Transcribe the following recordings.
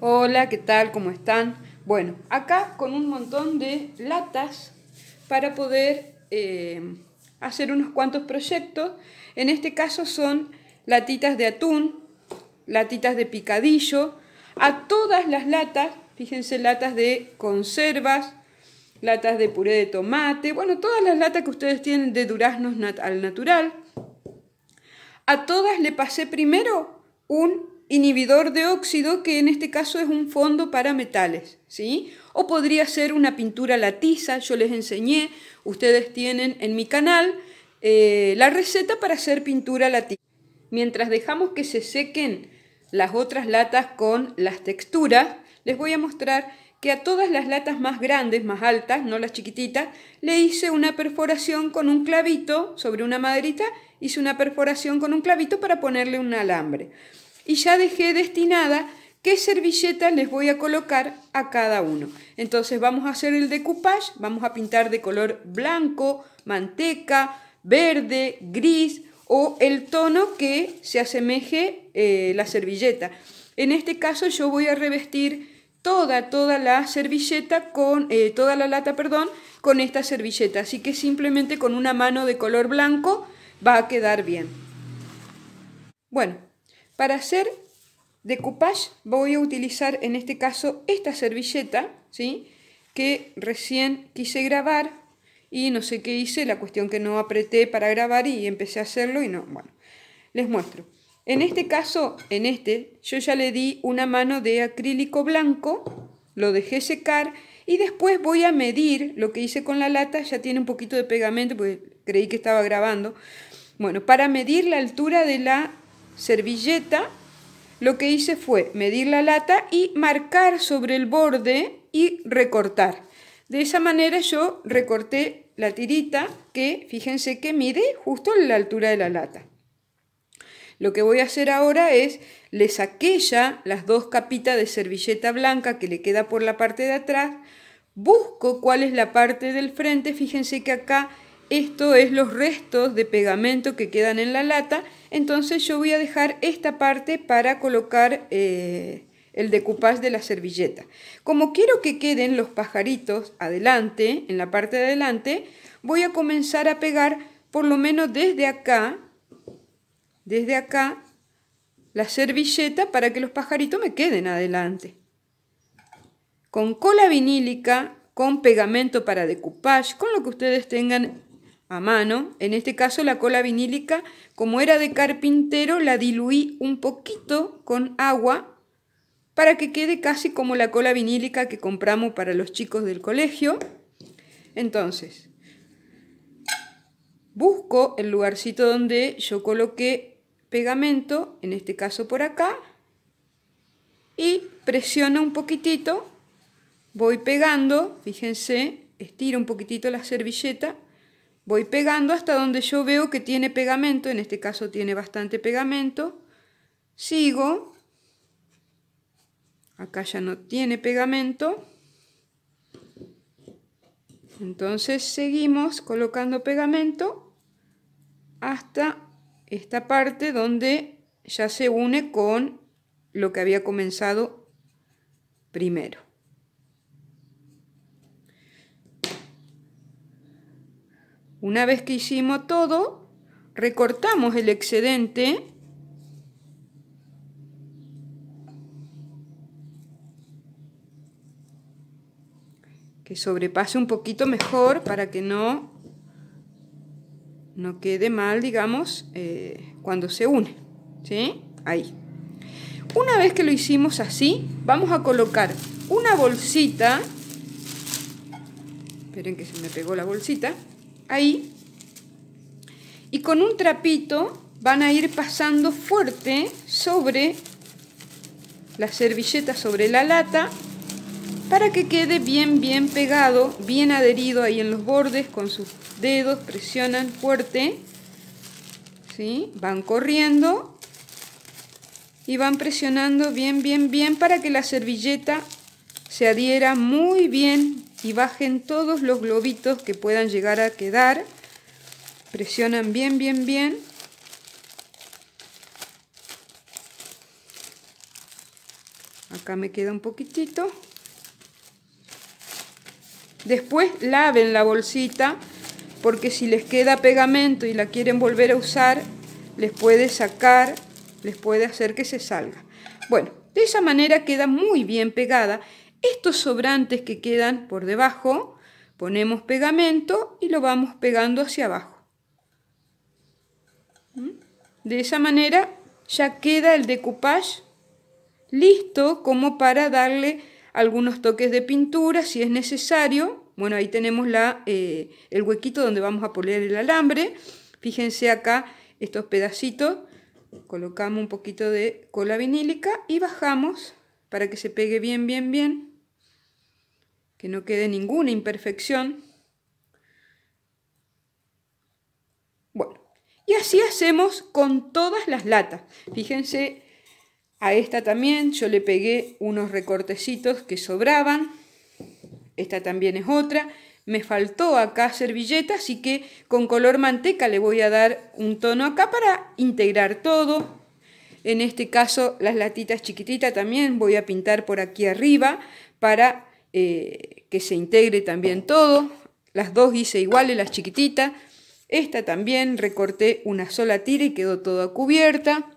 Hola, ¿qué tal? ¿Cómo están? Bueno, acá con un montón de latas para poder eh, hacer unos cuantos proyectos. En este caso son latitas de atún, latitas de picadillo, a todas las latas, fíjense, latas de conservas, latas de puré de tomate, bueno, todas las latas que ustedes tienen de duraznos al natural. A todas le pasé primero un inhibidor de óxido, que en este caso es un fondo para metales, ¿sí? O podría ser una pintura latiza, yo les enseñé, ustedes tienen en mi canal eh, la receta para hacer pintura latiza. Mientras dejamos que se sequen las otras latas con las texturas, les voy a mostrar que a todas las latas más grandes, más altas, no las chiquititas, le hice una perforación con un clavito sobre una maderita, hice una perforación con un clavito para ponerle un alambre y ya dejé destinada qué servilleta les voy a colocar a cada uno. Entonces vamos a hacer el decoupage, vamos a pintar de color blanco, manteca, verde, gris o el tono que se asemeje eh, la servilleta. En este caso yo voy a revestir toda, toda la servilleta con, eh, toda la lata, perdón, con esta servilleta. Así que simplemente con una mano de color blanco va a quedar bien. Bueno, para hacer decoupage voy a utilizar en este caso esta servilleta, ¿sí? que recién quise grabar y no sé qué hice, la cuestión que no apreté para grabar y empecé a hacerlo y no, bueno, les muestro. En este caso, en este, yo ya le di una mano de acrílico blanco, lo dejé secar y después voy a medir lo que hice con la lata, ya tiene un poquito de pegamento porque creí que estaba grabando. Bueno, para medir la altura de la servilleta, lo que hice fue medir la lata y marcar sobre el borde y recortar. De esa manera yo recorté la tirita que fíjense que mide justo la altura de la lata. Lo que voy a hacer ahora es, le saqué ya las dos capitas de servilleta blanca que le queda por la parte de atrás, busco cuál es la parte del frente, fíjense que acá esto es los restos de pegamento que quedan en la lata. Entonces yo voy a dejar esta parte para colocar eh, el decoupage de la servilleta. Como quiero que queden los pajaritos adelante, en la parte de adelante, voy a comenzar a pegar por lo menos desde acá, desde acá, la servilleta para que los pajaritos me queden adelante. Con cola vinílica, con pegamento para decoupage, con lo que ustedes tengan a mano. En este caso la cola vinílica, como era de carpintero, la diluí un poquito con agua para que quede casi como la cola vinílica que compramos para los chicos del colegio. Entonces, busco el lugarcito donde yo coloqué pegamento, en este caso por acá, y presiono un poquitito, voy pegando, fíjense, estiro un poquitito la servilleta Voy pegando hasta donde yo veo que tiene pegamento, en este caso tiene bastante pegamento. Sigo. Acá ya no tiene pegamento. Entonces seguimos colocando pegamento hasta esta parte donde ya se une con lo que había comenzado primero. Una vez que hicimos todo, recortamos el excedente que sobrepase un poquito mejor para que no, no quede mal, digamos, eh, cuando se une. ¿Sí? Ahí. Una vez que lo hicimos así, vamos a colocar una bolsita. Esperen que se me pegó la bolsita ahí. Y con un trapito van a ir pasando fuerte sobre la servilleta, sobre la lata, para que quede bien, bien pegado, bien adherido ahí en los bordes, con sus dedos presionan fuerte, ¿sí? van corriendo y van presionando bien, bien, bien para que la servilleta se adhiera muy bien y bajen todos los globitos que puedan llegar a quedar. Presionan bien, bien, bien. Acá me queda un poquitito. Después laven la bolsita porque si les queda pegamento y la quieren volver a usar, les puede sacar, les puede hacer que se salga. Bueno, de esa manera queda muy bien pegada estos sobrantes que quedan por debajo, ponemos pegamento y lo vamos pegando hacia abajo. ¿Mm? De esa manera ya queda el decoupage listo como para darle algunos toques de pintura si es necesario. Bueno, ahí tenemos la, eh, el huequito donde vamos a poner el alambre. Fíjense acá estos pedacitos. Colocamos un poquito de cola vinílica y bajamos para que se pegue bien, bien, bien. Que no quede ninguna imperfección. Bueno, y así hacemos con todas las latas. Fíjense, a esta también yo le pegué unos recortecitos que sobraban. Esta también es otra. Me faltó acá servilleta, así que con color manteca le voy a dar un tono acá para integrar todo. En este caso, las latitas chiquititas también voy a pintar por aquí arriba para eh, que se integre también todo. Las dos hice iguales, las chiquititas. Esta también recorté una sola tira y quedó toda cubierta.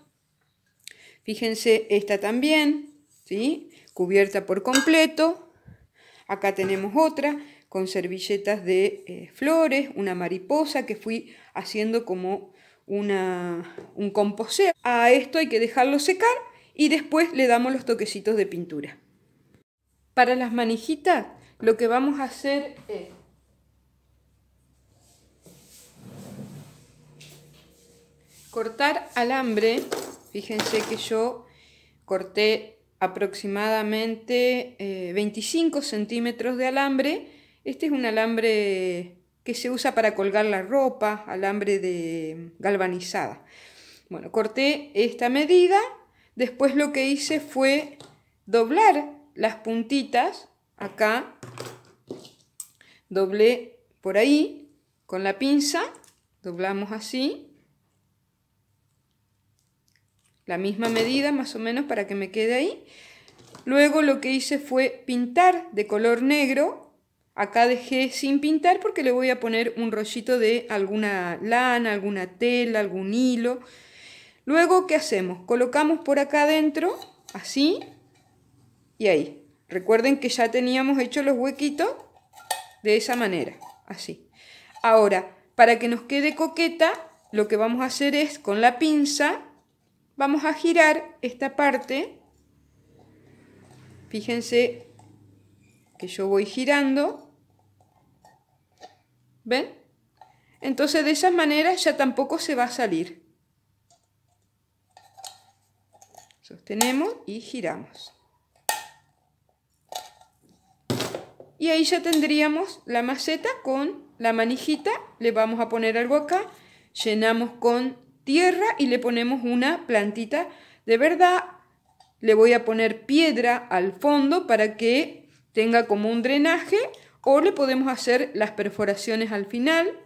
Fíjense, esta también, ¿sí? Cubierta por completo. Acá tenemos otra con servilletas de eh, flores, una mariposa que fui haciendo como una, un composer A esto hay que dejarlo secar y después le damos los toquecitos de pintura. Para las manijitas lo que vamos a hacer es... Cortar alambre, fíjense que yo corté aproximadamente 25 eh, centímetros de alambre. Este es un alambre que se usa para colgar la ropa, alambre de galvanizada. Bueno, corté esta medida, después lo que hice fue doblar las puntitas, acá, doblé por ahí con la pinza, doblamos así, la misma medida más o menos para que me quede ahí. Luego lo que hice fue pintar de color negro Acá dejé sin pintar porque le voy a poner un rollito de alguna lana, alguna tela, algún hilo. Luego, ¿qué hacemos? Colocamos por acá adentro, así, y ahí. Recuerden que ya teníamos hecho los huequitos de esa manera, así. Ahora, para que nos quede coqueta, lo que vamos a hacer es, con la pinza, vamos a girar esta parte. Fíjense que yo voy girando ¿Ven? Entonces de esa manera ya tampoco se va a salir. Sostenemos y giramos. Y ahí ya tendríamos la maceta con la manijita. Le vamos a poner algo acá. Llenamos con tierra y le ponemos una plantita. De verdad, le voy a poner piedra al fondo para que tenga como un drenaje o le podemos hacer las perforaciones al final.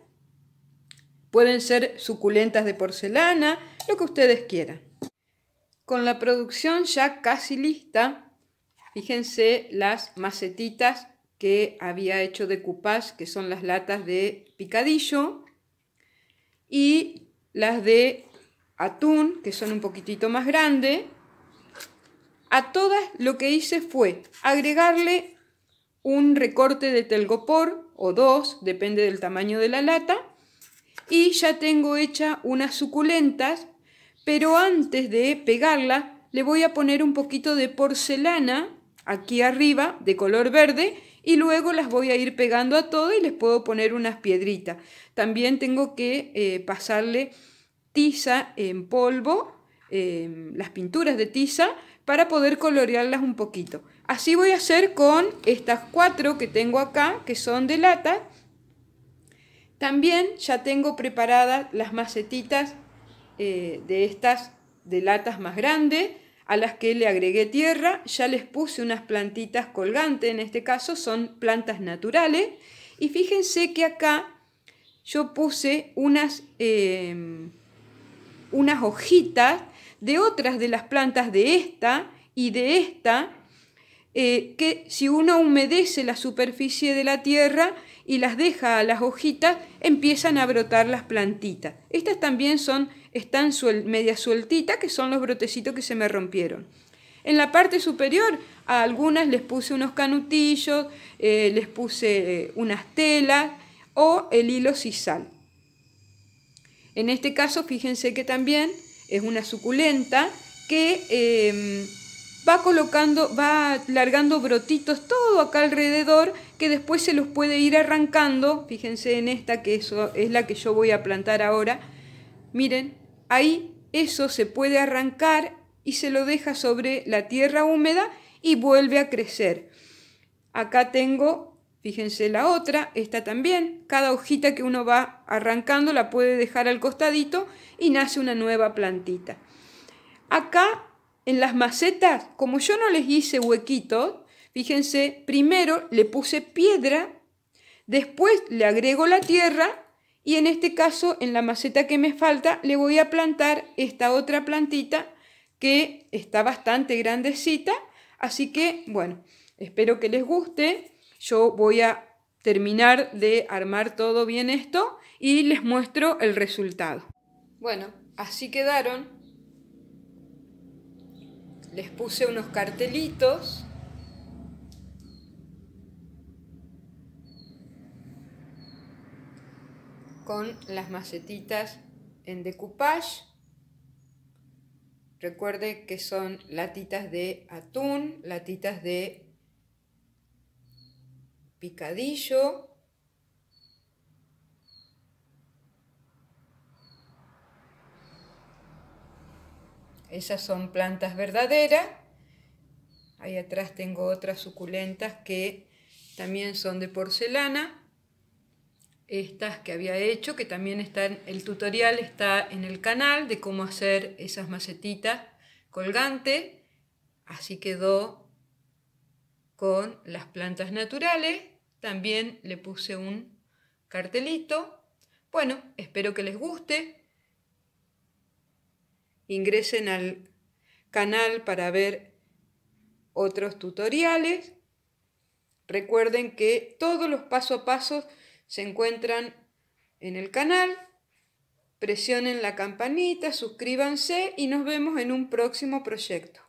Pueden ser suculentas de porcelana, lo que ustedes quieran. Con la producción ya casi lista, fíjense las macetitas que había hecho de cupás, que son las latas de picadillo, y las de atún, que son un poquitito más grandes. A todas lo que hice fue agregarle un recorte de telgopor o dos, depende del tamaño de la lata, y ya tengo hecha unas suculentas, pero antes de pegarlas, le voy a poner un poquito de porcelana aquí arriba de color verde y luego las voy a ir pegando a todo y les puedo poner unas piedritas. También tengo que eh, pasarle tiza en polvo, eh, las pinturas de tiza, para poder colorearlas un poquito. Así voy a hacer con estas cuatro que tengo acá, que son de lata. También ya tengo preparadas las macetitas eh, de estas de latas más grandes, a las que le agregué tierra. Ya les puse unas plantitas colgantes, en este caso son plantas naturales. Y fíjense que acá yo puse unas, em, unas hojitas de otras de las plantas de esta y de esta eh, que si uno humedece la superficie de la tierra y las deja a las hojitas, empiezan a brotar las plantitas. Estas también son, están media sueltitas, que son los brotecitos que se me rompieron. En la parte superior a algunas les puse unos canutillos, eh, les puse eh, unas telas o el hilo sisal. En este caso, fíjense que también es una suculenta que... Em, va colocando, va largando brotitos todo acá alrededor que después se los puede ir arrancando. Fíjense en esta que eso es la que yo voy a plantar ahora. Miren, ahí eso se puede arrancar y se lo deja sobre la tierra húmeda y vuelve a crecer. Acá tengo, fíjense la otra, esta también. Cada hojita que uno va arrancando la puede dejar al costadito y nace una nueva plantita. Acá en las macetas, como yo no les hice huequitos, fíjense, primero le puse piedra, después le agrego la tierra y en este caso, en la maceta que me falta, le voy a plantar esta otra plantita que está bastante grandecita. Así que, bueno, espero que les guste. Yo voy a terminar de armar todo bien esto y les muestro el resultado. Bueno, así quedaron les puse unos cartelitos con las macetitas en decoupage. Recuerde que son latitas de atún, latitas de picadillo, Esas son plantas verdaderas. Ahí atrás tengo otras suculentas que también son de porcelana. Estas que había hecho, que también están, el tutorial está en el canal de cómo hacer esas macetitas colgantes. Así quedó con las plantas naturales. También le puse un cartelito. Bueno, espero que les guste ingresen al canal para ver otros tutoriales. Recuerden que todos los paso a pasos se encuentran en el canal. Presionen la campanita, suscríbanse y nos vemos en un próximo proyecto.